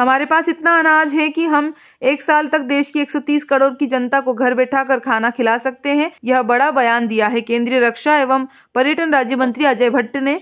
हमारे पास इतना अनाज है कि हम एक साल तक देश की 130 करोड़ की जनता को घर बैठा कर खाना खिला सकते हैं यह बड़ा बयान दिया है केंद्रीय रक्षा एवं पर्यटन राज्य मंत्री अजय भट्ट ने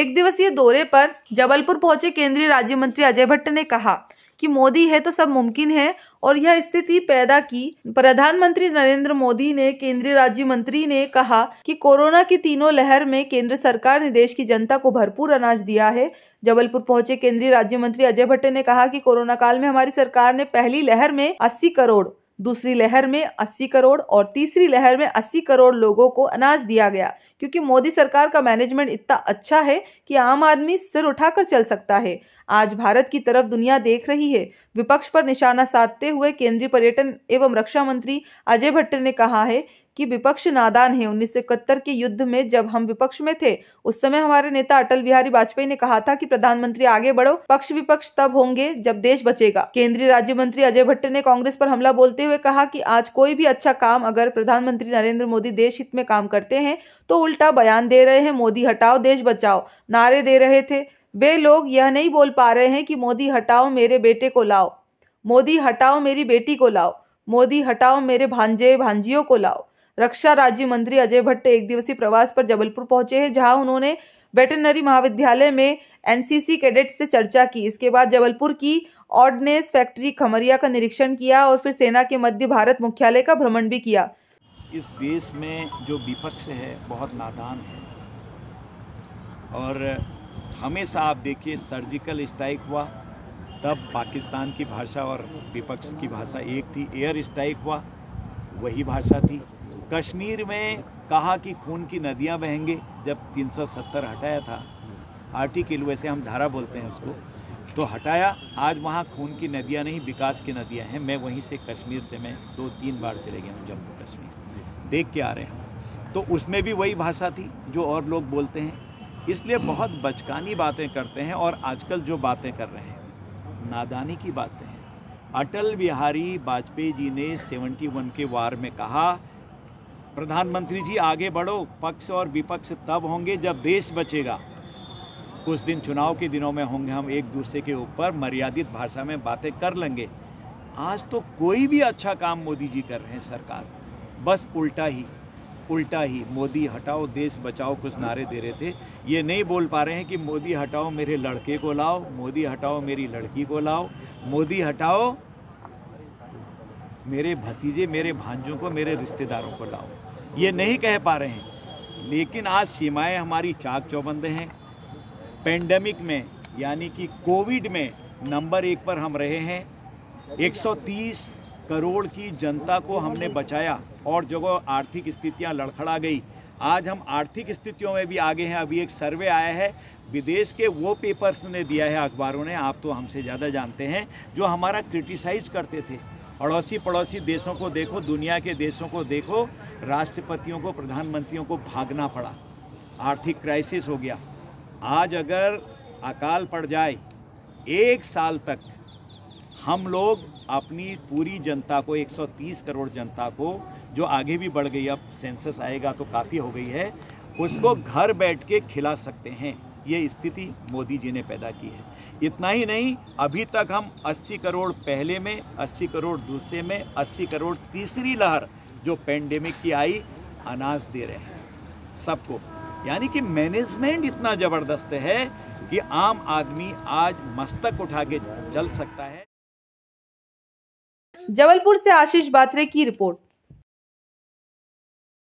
एक दिवसीय दौरे पर जबलपुर पहुंचे केंद्रीय राज्य मंत्री अजय भट्ट ने कहा कि मोदी है तो सब मुमकिन है और यह स्थिति पैदा की प्रधानमंत्री नरेंद्र मोदी ने केंद्रीय राज्य मंत्री ने कहा कि कोरोना की तीनों लहर में केंद्र सरकार ने देश की जनता को भरपूर अनाज दिया है जबलपुर पहुंचे केंद्रीय राज्य मंत्री अजय भट्टे ने कहा कि कोरोना काल में हमारी सरकार ने पहली लहर में 80 करोड़ दूसरी लहर में 80 करोड़ और तीसरी लहर में 80 करोड़ लोगों को अनाज दिया गया क्योंकि मोदी सरकार का मैनेजमेंट इतना अच्छा है कि आम आदमी सिर उठाकर चल सकता है आज भारत की तरफ दुनिया देख रही है विपक्ष पर निशाना साधते हुए केंद्रीय पर्यटन एवं रक्षा मंत्री अजय भट्ट ने कहा है कि विपक्ष नादान है उन्नीस के युद्ध में जब हम विपक्ष में थे उस समय हमारे नेता अटल बिहारी वाजपेयी ने कहा था कि प्रधानमंत्री आगे बढ़ो पक्ष विपक्ष तब होंगे जब देश बचेगा केंद्रीय राज्य मंत्री अजय भट्ट ने कांग्रेस पर हमला बोलते हुए कहा कि आज कोई भी अच्छा काम अगर प्रधानमंत्री नरेंद्र मोदी देश हित में काम करते हैं तो उल्टा बयान दे रहे हैं मोदी हटाओ देश बचाओ नारे दे रहे थे वे लोग यह नहीं बोल पा रहे हैं कि मोदी हटाओ मेरे बेटे को लाओ मोदी हटाओ मेरी बेटी को लाओ मोदी हटाओ मेरे भांजे भांजियों को लाओ रक्षा राज्य मंत्री अजय भट्ट एक दिवसीय प्रवास पर जबलपुर पहुंचे हैं जहां उन्होंने वेटनरी महाविद्यालय में एनसीसी कैडेट से चर्चा की इसके बाद जबलपुर की ऑर्डनेस फैक्ट्री खमरिया का निरीक्षण किया और फिर सेना के मध्य भारत मुख्यालय का भ्रमण भी किया इस देश में जो विपक्ष है बहुत नादान है और हमेशा आप देखिए सर्जिकल स्ट्राइक हुआ तब पाकिस्तान की भाषा और विपक्ष की भाषा एक थी एयर स्ट्राइक हुआ वही भाषा थी कश्मीर में कहा कि खून की नदियां बहेंगे जब 370 हटाया था आर्टिकल वैसे हम धारा बोलते हैं उसको तो हटाया आज वहाँ खून की नदियाँ नहीं विकास की नदियाँ हैं मैं वहीं से कश्मीर से मैं दो तीन बार चले गया हूँ जम्मू कश्मीर देख के आ रहे हैं तो उसमें भी वही भाषा थी जो और लोग बोलते हैं इसलिए बहुत बचकानी बातें करते हैं और आजकल जो बातें कर रहे हैं नादानी की बातें हैं अटल बिहारी वाजपेयी जी ने 71 के वार में कहा प्रधानमंत्री जी आगे बढ़ो पक्ष और विपक्ष तब होंगे जब देश बचेगा कुछ दिन चुनाव के दिनों में होंगे हम एक दूसरे के ऊपर मर्यादित भाषा में बातें कर लेंगे आज तो कोई भी अच्छा काम मोदी जी कर रहे हैं सरकार बस उल्टा ही उल्टा ही मोदी हटाओ देश बचाओ कुछ नारे दे रहे थे ये नहीं बोल पा रहे हैं कि मोदी हटाओ मेरे लड़के को लाओ मोदी हटाओ मेरी लड़की को लाओ मोदी हटाओ मेरे भतीजे मेरे भांजों को मेरे रिश्तेदारों को लाओ ये नहीं कह पा रहे हैं लेकिन आज सीमाएं हमारी चाक चौबंद हैं पेंडेमिक में यानी कि कोविड में नंबर एक पर हम रहे हैं 130 करोड़ की जनता को हमने बचाया और जगह आर्थिक स्थितियां लड़खड़ा गई आज हम आर्थिक स्थितियों में भी आगे हैं अभी एक सर्वे आया है विदेश के वो पेपर्स ने दिया है अखबारों ने आप तो हमसे ज़्यादा जानते हैं जो हमारा क्रिटिसाइज करते थे अड़ोसी पड़ोसी देशों को देखो दुनिया के देशों को देखो राष्ट्रपतियों को प्रधानमंत्रियों को भागना पड़ा आर्थिक क्राइसिस हो गया आज अगर अकाल पड़ जाए एक साल तक हम लोग अपनी पूरी जनता को 130 करोड़ जनता को जो आगे भी बढ़ गई अब सेंसस आएगा तो काफ़ी हो गई है उसको घर बैठ के खिला सकते हैं ये स्थिति मोदी जी ने पैदा की है इतना ही नहीं अभी तक हम 80 करोड़ पहले में 80 करोड़ दूसरे में 80 करोड़ तीसरी लहर जो पेंडेमिक की आई अनाज दे रहे हैं सबको यानी कि मैनेजमेंट इतना ज़बरदस्त है कि आम आदमी आज मस्तक उठा के चल सकता है जबलपुर से आशीष बात्रे की रिपोर्ट